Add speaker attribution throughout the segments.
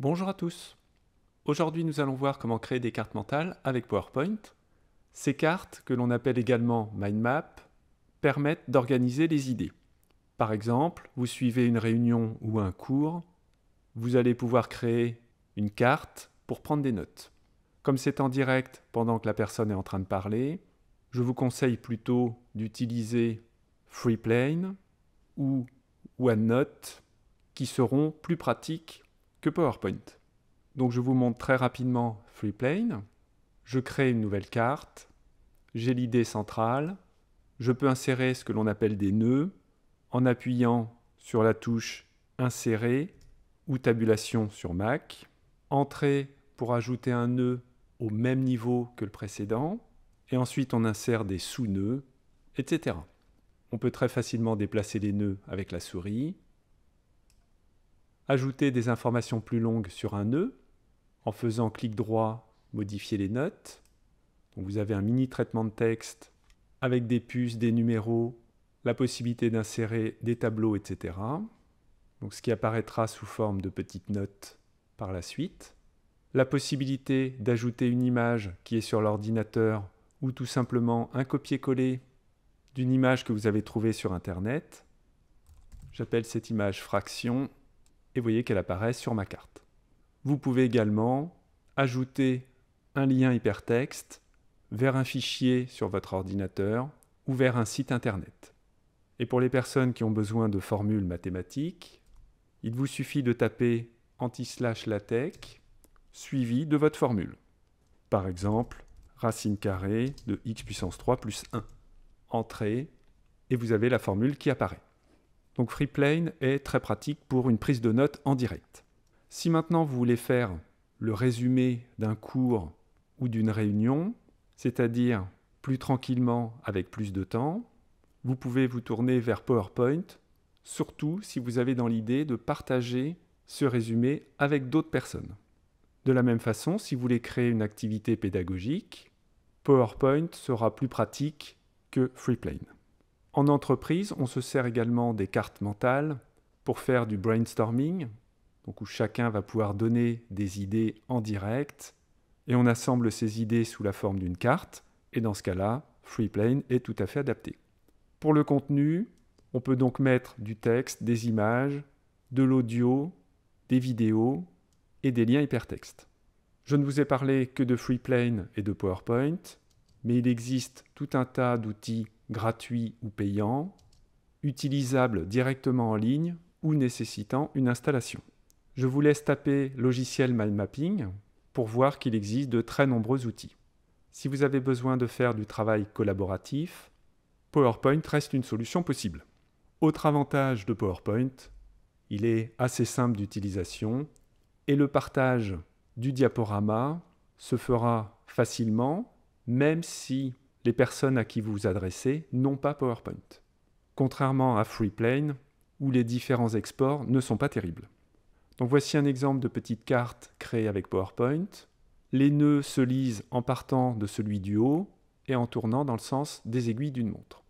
Speaker 1: Bonjour à tous. Aujourd'hui, nous allons voir comment créer des cartes mentales avec PowerPoint. Ces cartes, que l'on appelle également mind map, permettent d'organiser les idées. Par exemple, vous suivez une réunion ou un cours, vous allez pouvoir créer une carte pour prendre des notes. Comme c'est en direct pendant que la personne est en train de parler, je vous conseille plutôt d'utiliser Freeplane ou OneNote qui seront plus pratiques que PowerPoint. Donc je vous montre très rapidement FreePlane. Je crée une nouvelle carte. J'ai l'idée centrale. Je peux insérer ce que l'on appelle des nœuds en appuyant sur la touche Insérer ou Tabulation sur Mac. entrer pour ajouter un nœud au même niveau que le précédent. Et ensuite on insère des sous-nœuds, etc. On peut très facilement déplacer les nœuds avec la souris ajouter des informations plus longues sur un nœud en faisant clic droit, modifier les notes. vous avez un mini traitement de texte avec des puces, des numéros, la possibilité d'insérer des tableaux, etc. Donc ce qui apparaîtra sous forme de petites notes par la suite. La possibilité d'ajouter une image qui est sur l'ordinateur ou tout simplement un copier-coller d'une image que vous avez trouvée sur Internet. J'appelle cette image fraction et voyez qu'elle apparaît sur ma carte. Vous pouvez également ajouter un lien hypertexte vers un fichier sur votre ordinateur ou vers un site internet. Et pour les personnes qui ont besoin de formules mathématiques, il vous suffit de taper anti-slash LaTeX suivi de votre formule. Par exemple, racine carrée de x puissance 3 plus 1. Entrée, et vous avez la formule qui apparaît. Donc FreePlane est très pratique pour une prise de notes en direct. Si maintenant vous voulez faire le résumé d'un cours ou d'une réunion, c'est-à-dire plus tranquillement avec plus de temps, vous pouvez vous tourner vers PowerPoint, surtout si vous avez dans l'idée de partager ce résumé avec d'autres personnes. De la même façon, si vous voulez créer une activité pédagogique, PowerPoint sera plus pratique que FreePlane. En entreprise, on se sert également des cartes mentales pour faire du brainstorming, donc où chacun va pouvoir donner des idées en direct, et on assemble ces idées sous la forme d'une carte, et dans ce cas-là, FreePlane est tout à fait adapté. Pour le contenu, on peut donc mettre du texte, des images, de l'audio, des vidéos et des liens hypertextes. Je ne vous ai parlé que de FreePlane et de PowerPoint, mais il existe tout un tas d'outils gratuit ou payant, utilisable directement en ligne ou nécessitant une installation. Je vous laisse taper logiciel mapping » pour voir qu'il existe de très nombreux outils. Si vous avez besoin de faire du travail collaboratif, PowerPoint reste une solution possible. Autre avantage de PowerPoint, il est assez simple d'utilisation et le partage du diaporama se fera facilement, même si les personnes à qui vous vous adressez n'ont pas PowerPoint. Contrairement à Freeplane, où les différents exports ne sont pas terribles. Donc voici un exemple de petite carte créée avec PowerPoint. Les nœuds se lisent en partant de celui du haut et en tournant dans le sens des aiguilles d'une montre.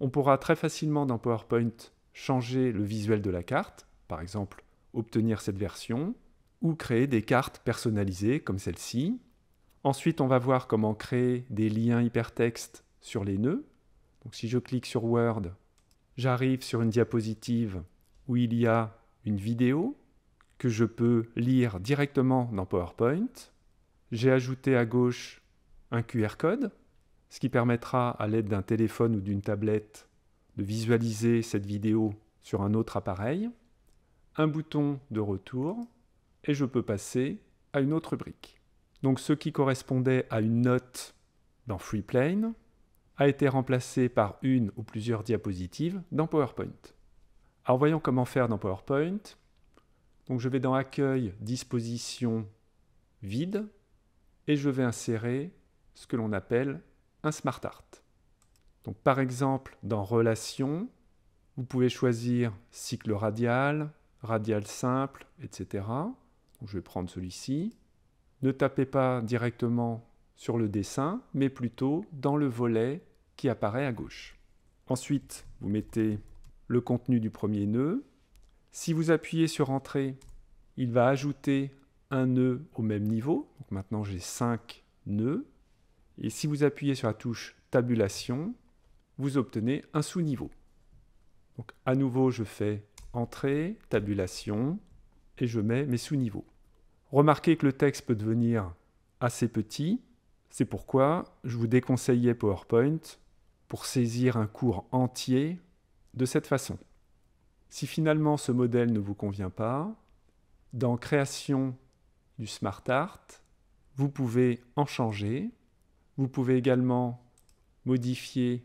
Speaker 1: On pourra très facilement dans PowerPoint changer le visuel de la carte, par exemple obtenir cette version, ou créer des cartes personnalisées comme celle-ci, Ensuite, on va voir comment créer des liens hypertextes sur les nœuds. Donc, si je clique sur Word, j'arrive sur une diapositive où il y a une vidéo que je peux lire directement dans PowerPoint. J'ai ajouté à gauche un QR code, ce qui permettra à l'aide d'un téléphone ou d'une tablette de visualiser cette vidéo sur un autre appareil, un bouton de retour, et je peux passer à une autre brique. Donc ce qui correspondait à une note dans FreePlane a été remplacé par une ou plusieurs diapositives dans PowerPoint. Alors voyons comment faire dans PowerPoint. Donc je vais dans Accueil, Disposition, Vide, et je vais insérer ce que l'on appelle un SmartArt. Donc par exemple, dans Relation, vous pouvez choisir cycle radial, radial simple, etc. je vais prendre celui-ci ne tapez pas directement sur le dessin, mais plutôt dans le volet qui apparaît à gauche. Ensuite, vous mettez le contenu du premier nœud. Si vous appuyez sur Entrée, il va ajouter un nœud au même niveau. Donc maintenant, j'ai 5 nœuds. Et si vous appuyez sur la touche Tabulation, vous obtenez un sous-niveau. Donc à nouveau, je fais Entrée, Tabulation, et je mets mes sous-niveaux. Remarquez que le texte peut devenir assez petit, c'est pourquoi je vous déconseillais PowerPoint pour saisir un cours entier de cette façon. Si finalement ce modèle ne vous convient pas, dans Création du SmartArt, vous pouvez en changer. Vous pouvez également modifier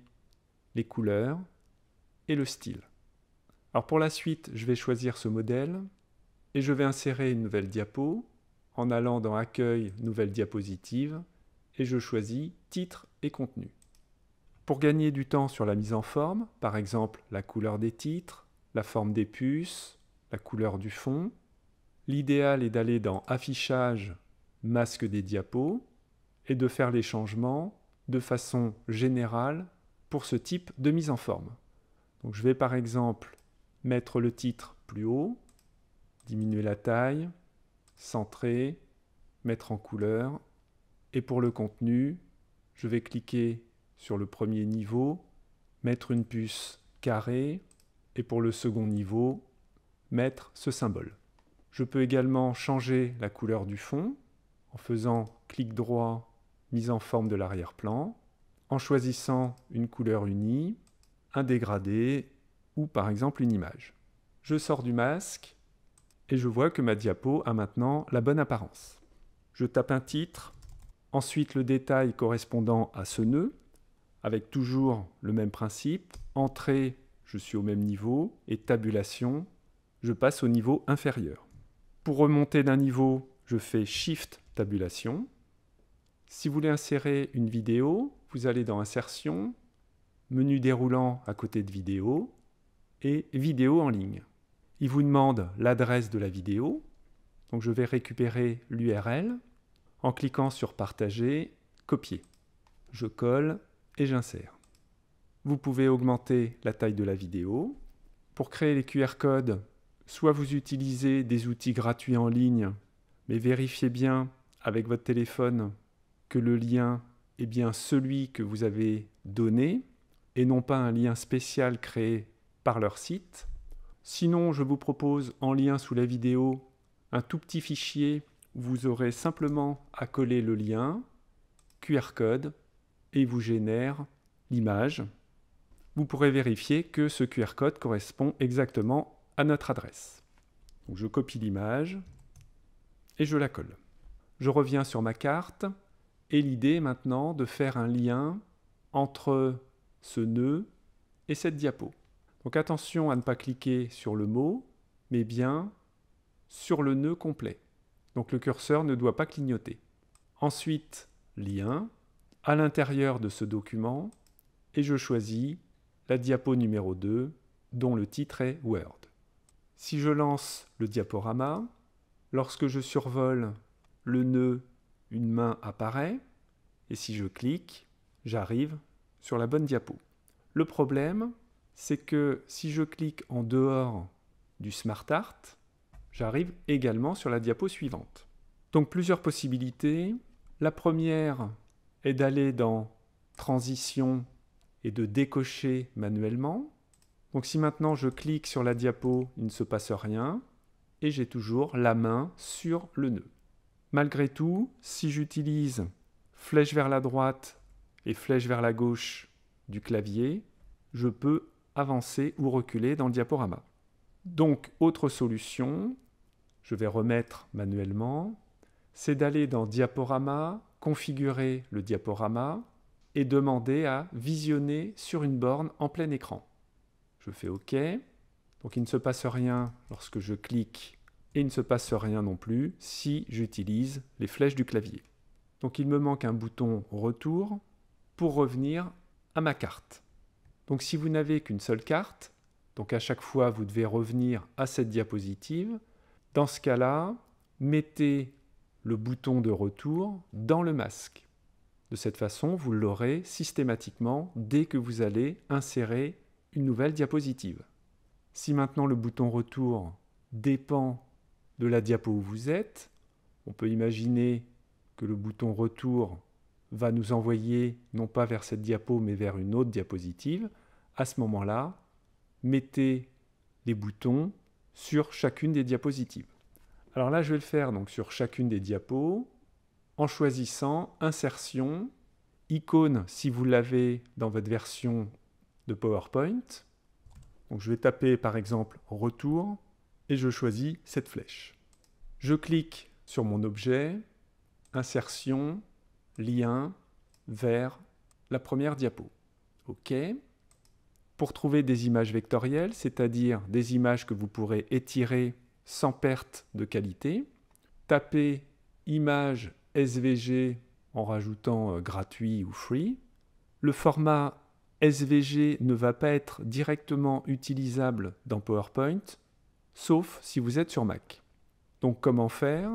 Speaker 1: les couleurs et le style. Alors pour la suite, je vais choisir ce modèle et je vais insérer une nouvelle diapo en allant dans Accueil, nouvelle diapositive et je choisis Titre et contenu. Pour gagner du temps sur la mise en forme, par exemple la couleur des titres, la forme des puces, la couleur du fond, l'idéal est d'aller dans Affichage, Masque des diapos et de faire les changements de façon générale pour ce type de mise en forme. Donc je vais par exemple mettre le titre plus haut, diminuer la taille, centrer, mettre en couleur. Et pour le contenu, je vais cliquer sur le premier niveau, mettre une puce carrée, et pour le second niveau, mettre ce symbole. Je peux également changer la couleur du fond en faisant clic droit, mise en forme de l'arrière-plan, en choisissant une couleur unie, un dégradé ou par exemple une image. Je sors du masque et je vois que ma diapo a maintenant la bonne apparence. Je tape un titre, ensuite le détail correspondant à ce nœud, avec toujours le même principe, entrée, je suis au même niveau, et tabulation, je passe au niveau inférieur. Pour remonter d'un niveau, je fais Shift Tabulation. Si vous voulez insérer une vidéo, vous allez dans Insertion, Menu déroulant à côté de Vidéo, et Vidéo en ligne. Il vous demande l'adresse de la vidéo. Donc je vais récupérer l'URL en cliquant sur Partager, Copier. Je colle et j'insère. Vous pouvez augmenter la taille de la vidéo. Pour créer les QR codes, soit vous utilisez des outils gratuits en ligne, mais vérifiez bien avec votre téléphone que le lien est bien celui que vous avez donné et non pas un lien spécial créé par leur site. Sinon, je vous propose en lien sous la vidéo un tout petit fichier où vous aurez simplement à coller le lien QR code et vous génère l'image. Vous pourrez vérifier que ce QR code correspond exactement à notre adresse. je copie l'image et je la colle. Je reviens sur ma carte et l'idée maintenant de faire un lien entre ce nœud et cette diapo. Donc attention à ne pas cliquer sur le mot, mais bien sur le nœud complet. Donc le curseur ne doit pas clignoter. Ensuite, lien, à l'intérieur de ce document, et je choisis la diapo numéro 2, dont le titre est Word. Si je lance le diaporama, lorsque je survole le nœud, une main apparaît, et si je clique, j'arrive sur la bonne diapo. Le problème, c'est que si je clique en dehors du SmartArt, j'arrive également sur la diapo suivante. Donc plusieurs possibilités. La première est d'aller dans Transition et de décocher manuellement. Donc si maintenant je clique sur la diapo, il ne se passe rien et j'ai toujours la main sur le nœud. Malgré tout, si j'utilise flèche vers la droite et flèche vers la gauche du clavier, je peux avancer ou reculer dans le diaporama. Donc, autre solution, je vais remettre manuellement, c'est d'aller dans Diaporama, configurer le diaporama et demander à visionner sur une borne en plein écran. Je fais OK. Donc il ne se passe rien lorsque je clique et il ne se passe rien non plus si j'utilise les flèches du clavier. Donc il me manque un bouton retour pour revenir à ma carte. Donc si vous n'avez qu'une seule carte, donc à chaque fois vous devez revenir à cette diapositive, dans ce cas-là, mettez le bouton de retour dans le masque. De cette façon, vous l'aurez systématiquement dès que vous allez insérer une nouvelle diapositive. Si maintenant le bouton retour dépend de la diapo où vous êtes, on peut imaginer que le bouton retour va nous envoyer non pas vers cette diapo mais vers une autre diapositive à ce moment-là, mettez les boutons sur chacune des diapositives. Alors là, je vais le faire donc sur chacune des diapos en choisissant insertion, icône si vous l'avez dans votre version de PowerPoint. Donc je vais taper par exemple retour et je choisis cette flèche. Je clique sur mon objet, insertion, lien vers la première diapo. OK pour trouver des images vectorielles, c'est-à-dire des images que vous pourrez étirer sans perte de qualité. Tapez image SVG en rajoutant euh, gratuit ou free. Le format SVG ne va pas être directement utilisable dans PowerPoint, sauf si vous êtes sur Mac. Donc comment faire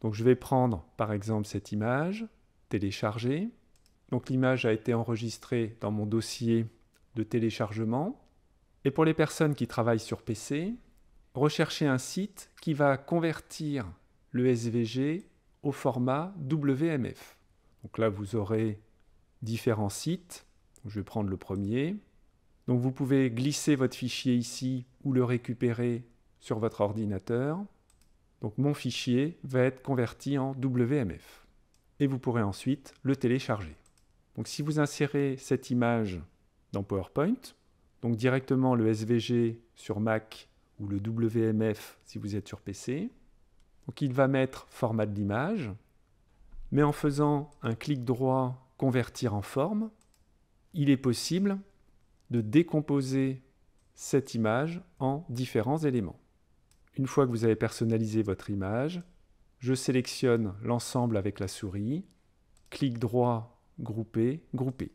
Speaker 1: Donc je vais prendre par exemple cette image, télécharger. Donc l'image a été enregistrée dans mon dossier de téléchargement. Et pour les personnes qui travaillent sur PC, recherchez un site qui va convertir le SVG au format WMF. Donc là, vous aurez différents sites. Je vais prendre le premier. Donc vous pouvez glisser votre fichier ici ou le récupérer sur votre ordinateur. Donc mon fichier va être converti en WMF. Et vous pourrez ensuite le télécharger. Donc si vous insérez cette image dans PowerPoint. Donc directement le SVG sur Mac ou le WMF si vous êtes sur PC. Donc il va mettre format de l'image, mais en faisant un clic droit convertir en forme, il est possible de décomposer cette image en différents éléments. Une fois que vous avez personnalisé votre image, je sélectionne l'ensemble avec la souris, clic droit, grouper, grouper.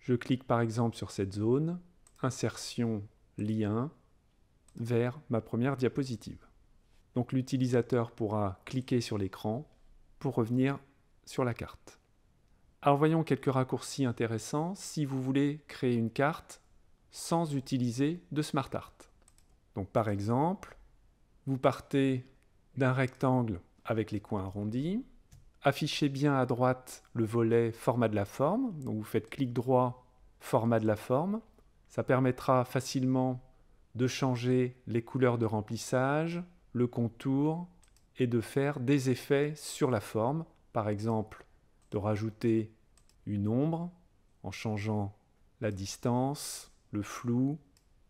Speaker 1: Je clique par exemple sur cette zone, insertion lien vers ma première diapositive. Donc l'utilisateur pourra cliquer sur l'écran pour revenir sur la carte. Alors voyons quelques raccourcis intéressants si vous voulez créer une carte sans utiliser de SmartArt. Donc par exemple, vous partez d'un rectangle avec les coins arrondis, affichez bien à droite le volet format de la forme. vous faites clic droit, format de la forme. Ça permettra facilement de changer les couleurs de remplissage, le contour et de faire des effets sur la forme. Par exemple, de rajouter une ombre en changeant la distance, le flou,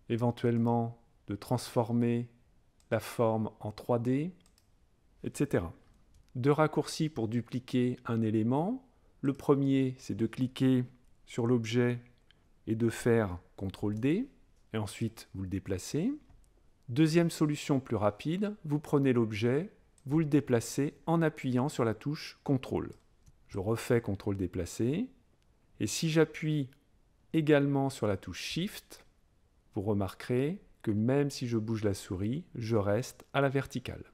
Speaker 1: éventuellement de transformer la forme en 3D, etc deux raccourcis pour dupliquer un élément. Le premier, c'est de cliquer sur l'objet et de faire CTRL D, et ensuite vous le déplacez. Deuxième solution plus rapide, vous prenez l'objet, vous le déplacez en appuyant sur la touche CTRL. Je refais CTRL déplacer. et si j'appuie également sur la touche Shift, vous remarquerez que même si je bouge la souris, je reste à la verticale.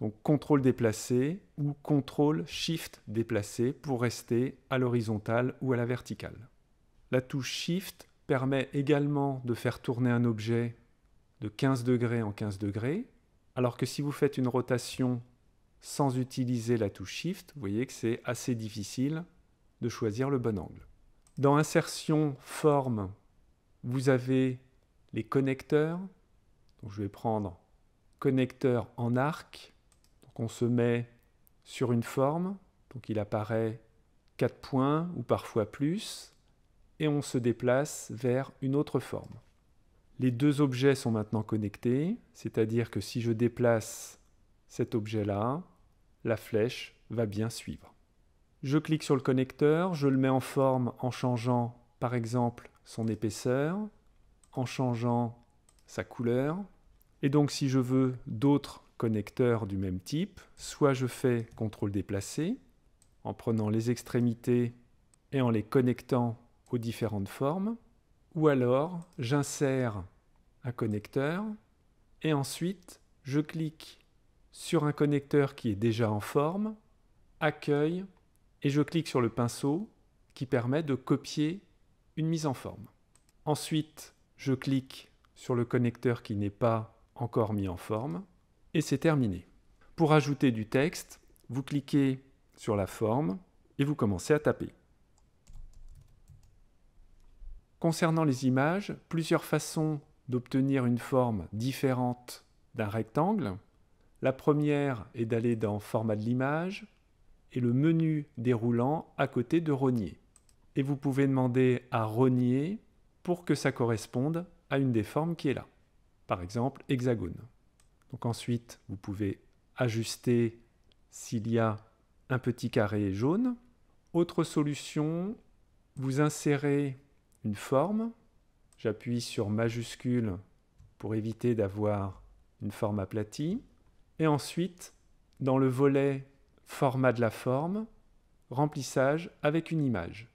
Speaker 1: Donc contrôle déplacé ou contrôle shift déplacé pour rester à l'horizontale ou à la verticale. La touche shift permet également de faire tourner un objet de 15 degrés en 15 degrés, alors que si vous faites une rotation sans utiliser la touche shift, vous voyez que c'est assez difficile de choisir le bon angle. Dans insertion forme, vous avez les connecteurs. Donc je vais prendre connecteur en arc se met sur une forme, donc il apparaît quatre points ou parfois plus, et on se déplace vers une autre forme. Les deux objets sont maintenant connectés, c'est-à-dire que si je déplace cet objet-là, la flèche va bien suivre. Je clique sur le connecteur, je le mets en forme en changeant par exemple son épaisseur, en changeant sa couleur. Et donc si je veux d'autres connecteur du même type, soit je fais contrôle déplacé en prenant les extrémités et en les connectant aux différentes formes, ou alors j'insère un connecteur et ensuite je clique sur un connecteur qui est déjà en forme, accueil et je clique sur le pinceau qui permet de copier une mise en forme. Ensuite, je clique sur le connecteur qui n'est pas encore mis en forme et c'est terminé. Pour ajouter du texte, vous cliquez sur la forme et vous commencez à taper. Concernant les images, plusieurs façons d'obtenir une forme différente d'un rectangle. La première est d'aller dans Format de l'image et le menu déroulant à côté de Rogner. Et vous pouvez demander à Rogner pour que ça corresponde à une des formes qui est là. Par exemple, hexagone. Donc ensuite, vous pouvez ajuster s'il y a un petit carré jaune. Autre solution, vous insérez une forme. J'appuie sur majuscule pour éviter d'avoir une forme aplatie. Et ensuite, dans le volet Format de la forme, remplissage avec une image.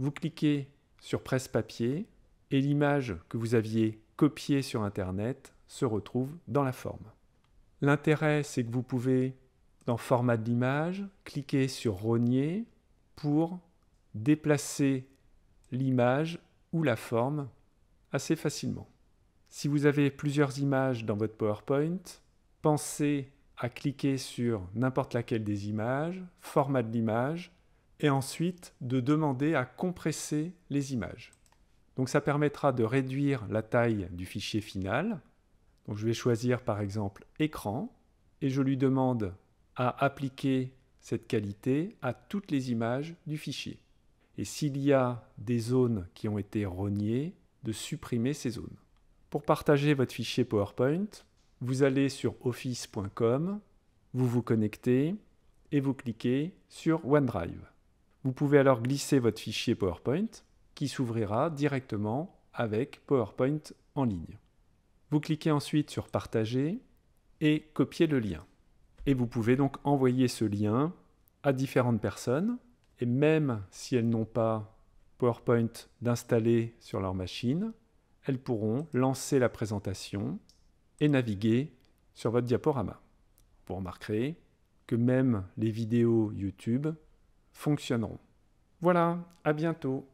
Speaker 1: Vous cliquez sur Presse-papier et l'image que vous aviez copiée sur Internet se retrouve dans la forme. L'intérêt, c'est que vous pouvez, dans format de l'image, cliquer sur rogner pour déplacer l'image ou la forme assez facilement. Si vous avez plusieurs images dans votre PowerPoint, pensez à cliquer sur n'importe laquelle des images, format de l'image, et ensuite de demander à compresser les images. Donc ça permettra de réduire la taille du fichier final, je vais choisir par exemple écran et je lui demande à appliquer cette qualité à toutes les images du fichier. Et s'il y a des zones qui ont été rognées, de supprimer ces zones. Pour partager votre fichier PowerPoint, vous allez sur office.com, vous vous connectez et vous cliquez sur OneDrive. Vous pouvez alors glisser votre fichier PowerPoint qui s'ouvrira directement avec PowerPoint en ligne. Vous cliquez ensuite sur Partager et copier le lien. Et vous pouvez donc envoyer ce lien à différentes personnes, et même si elles n'ont pas PowerPoint d'installer sur leur machine, elles pourront lancer la présentation et naviguer sur votre diaporama. Vous remarquerez que même les vidéos YouTube fonctionneront. Voilà, à bientôt